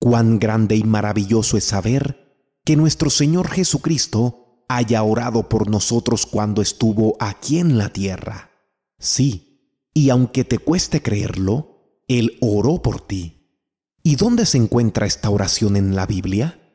Cuán grande y maravilloso es saber que nuestro Señor Jesucristo haya orado por nosotros cuando estuvo aquí en la tierra. Sí, y aunque te cueste creerlo, Él oró por ti. ¿Y dónde se encuentra esta oración en la Biblia?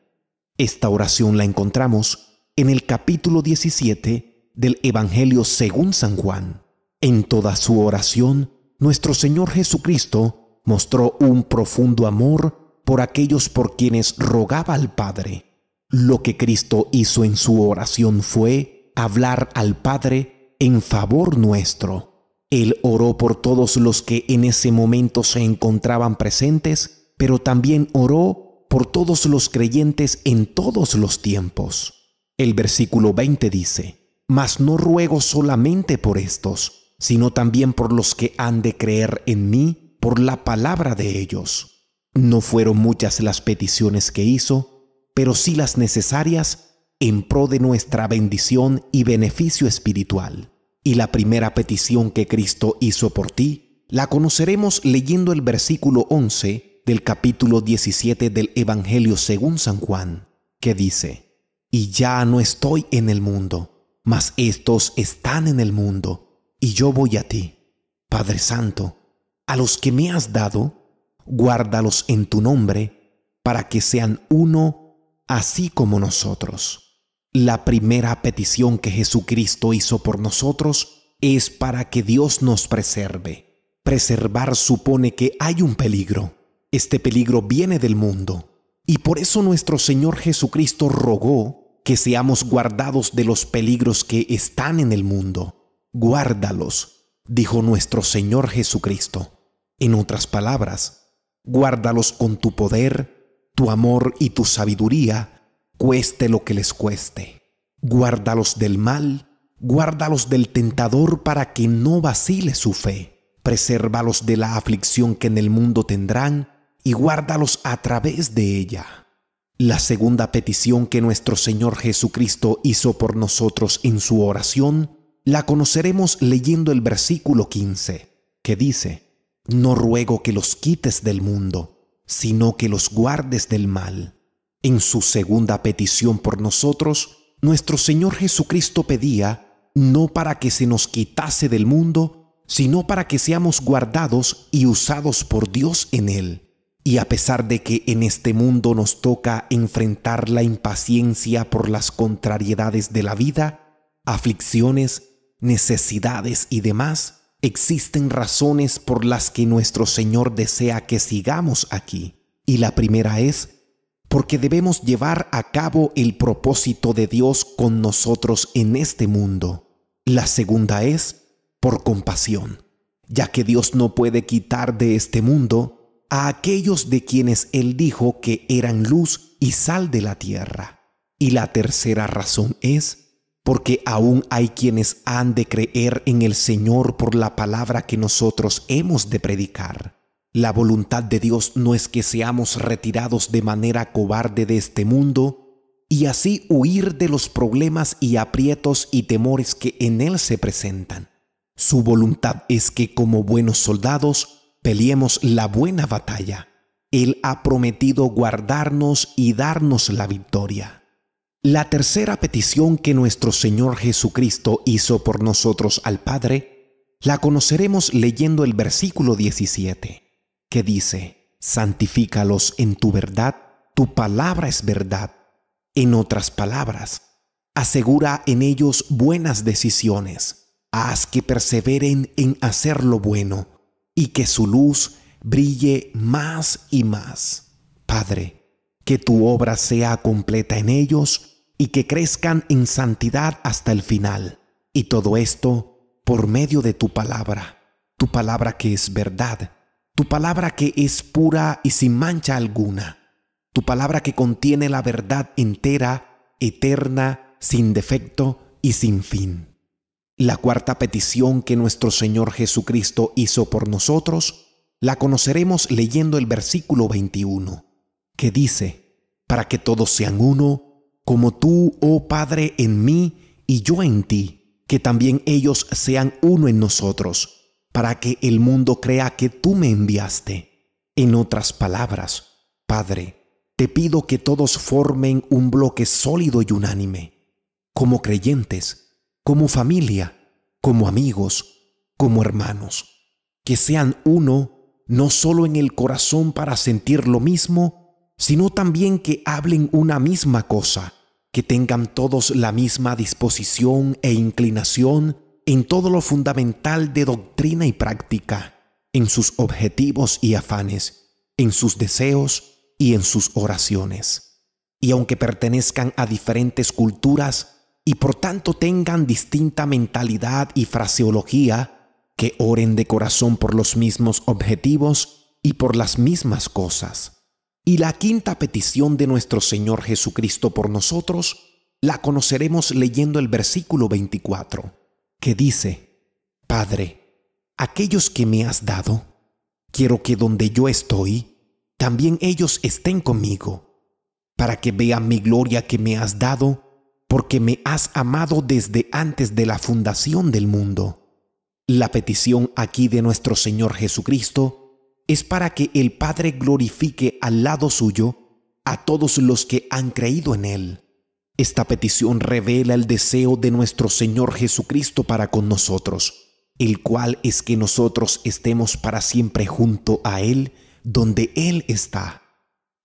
Esta oración la encontramos en el capítulo 17, del Evangelio según San Juan. En toda su oración, nuestro Señor Jesucristo mostró un profundo amor por aquellos por quienes rogaba al Padre. Lo que Cristo hizo en su oración fue hablar al Padre en favor nuestro. Él oró por todos los que en ese momento se encontraban presentes, pero también oró por todos los creyentes en todos los tiempos. El versículo 20 dice, mas no ruego solamente por estos, sino también por los que han de creer en mí por la palabra de ellos. No fueron muchas las peticiones que hizo, pero sí las necesarias en pro de nuestra bendición y beneficio espiritual. Y la primera petición que Cristo hizo por ti, la conoceremos leyendo el versículo 11 del capítulo 17 del Evangelio según San Juan, que dice, Y ya no estoy en el mundo mas estos están en el mundo, y yo voy a ti. Padre Santo, a los que me has dado, guárdalos en tu nombre, para que sean uno, así como nosotros. La primera petición que Jesucristo hizo por nosotros es para que Dios nos preserve. Preservar supone que hay un peligro. Este peligro viene del mundo. Y por eso nuestro Señor Jesucristo rogó que seamos guardados de los peligros que están en el mundo. Guárdalos, dijo nuestro Señor Jesucristo. En otras palabras, guárdalos con tu poder, tu amor y tu sabiduría, cueste lo que les cueste. Guárdalos del mal, guárdalos del tentador para que no vacile su fe. Presérvalos de la aflicción que en el mundo tendrán y guárdalos a través de ella. La segunda petición que nuestro Señor Jesucristo hizo por nosotros en su oración la conoceremos leyendo el versículo 15, que dice, No ruego que los quites del mundo, sino que los guardes del mal. En su segunda petición por nosotros, nuestro Señor Jesucristo pedía, no para que se nos quitase del mundo, sino para que seamos guardados y usados por Dios en él. Y a pesar de que en este mundo nos toca enfrentar la impaciencia por las contrariedades de la vida, aflicciones, necesidades y demás, existen razones por las que nuestro Señor desea que sigamos aquí. Y la primera es porque debemos llevar a cabo el propósito de Dios con nosotros en este mundo. La segunda es por compasión, ya que Dios no puede quitar de este mundo a aquellos de quienes él dijo que eran luz y sal de la tierra. Y la tercera razón es porque aún hay quienes han de creer en el Señor por la palabra que nosotros hemos de predicar. La voluntad de Dios no es que seamos retirados de manera cobarde de este mundo y así huir de los problemas y aprietos y temores que en él se presentan. Su voluntad es que como buenos soldados Peleemos la buena batalla. Él ha prometido guardarnos y darnos la victoria. La tercera petición que nuestro Señor Jesucristo hizo por nosotros al Padre, la conoceremos leyendo el versículo 17, que dice, Santifícalos en tu verdad, tu palabra es verdad. En otras palabras, asegura en ellos buenas decisiones, haz que perseveren en hacer lo bueno y que su luz brille más y más. Padre, que tu obra sea completa en ellos y que crezcan en santidad hasta el final. Y todo esto por medio de tu palabra, tu palabra que es verdad, tu palabra que es pura y sin mancha alguna, tu palabra que contiene la verdad entera, eterna, sin defecto y sin fin. La cuarta petición que nuestro Señor Jesucristo hizo por nosotros la conoceremos leyendo el versículo 21, que dice, para que todos sean uno, como tú, oh Padre, en mí y yo en ti, que también ellos sean uno en nosotros, para que el mundo crea que tú me enviaste. En otras palabras, Padre, te pido que todos formen un bloque sólido y unánime. Como creyentes, como familia, como amigos, como hermanos, que sean uno no solo en el corazón para sentir lo mismo, sino también que hablen una misma cosa, que tengan todos la misma disposición e inclinación en todo lo fundamental de doctrina y práctica, en sus objetivos y afanes, en sus deseos y en sus oraciones. Y aunque pertenezcan a diferentes culturas, y por tanto tengan distinta mentalidad y fraseología, que oren de corazón por los mismos objetivos y por las mismas cosas. Y la quinta petición de nuestro Señor Jesucristo por nosotros la conoceremos leyendo el versículo 24, que dice, Padre, aquellos que me has dado, quiero que donde yo estoy, también ellos estén conmigo, para que vean mi gloria que me has dado, porque me has amado desde antes de la fundación del mundo. La petición aquí de nuestro Señor Jesucristo es para que el Padre glorifique al lado suyo a todos los que han creído en Él. Esta petición revela el deseo de nuestro Señor Jesucristo para con nosotros, el cual es que nosotros estemos para siempre junto a Él, donde Él está.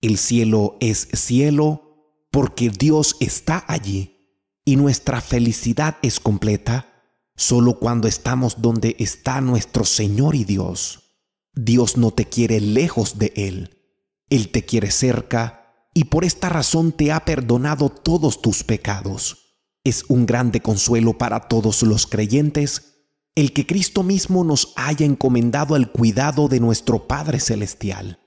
El cielo es cielo porque Dios está allí y nuestra felicidad es completa solo cuando estamos donde está nuestro Señor y Dios. Dios no te quiere lejos de Él, Él te quiere cerca y por esta razón te ha perdonado todos tus pecados. Es un grande consuelo para todos los creyentes el que Cristo mismo nos haya encomendado al cuidado de nuestro Padre Celestial.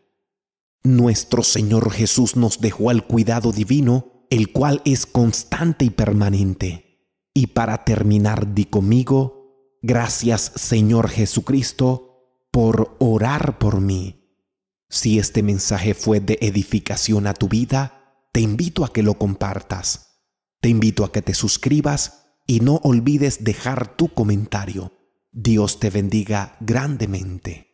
Nuestro Señor Jesús nos dejó al cuidado divino el cual es constante y permanente. Y para terminar, di conmigo, gracias Señor Jesucristo por orar por mí. Si este mensaje fue de edificación a tu vida, te invito a que lo compartas. Te invito a que te suscribas y no olvides dejar tu comentario. Dios te bendiga grandemente.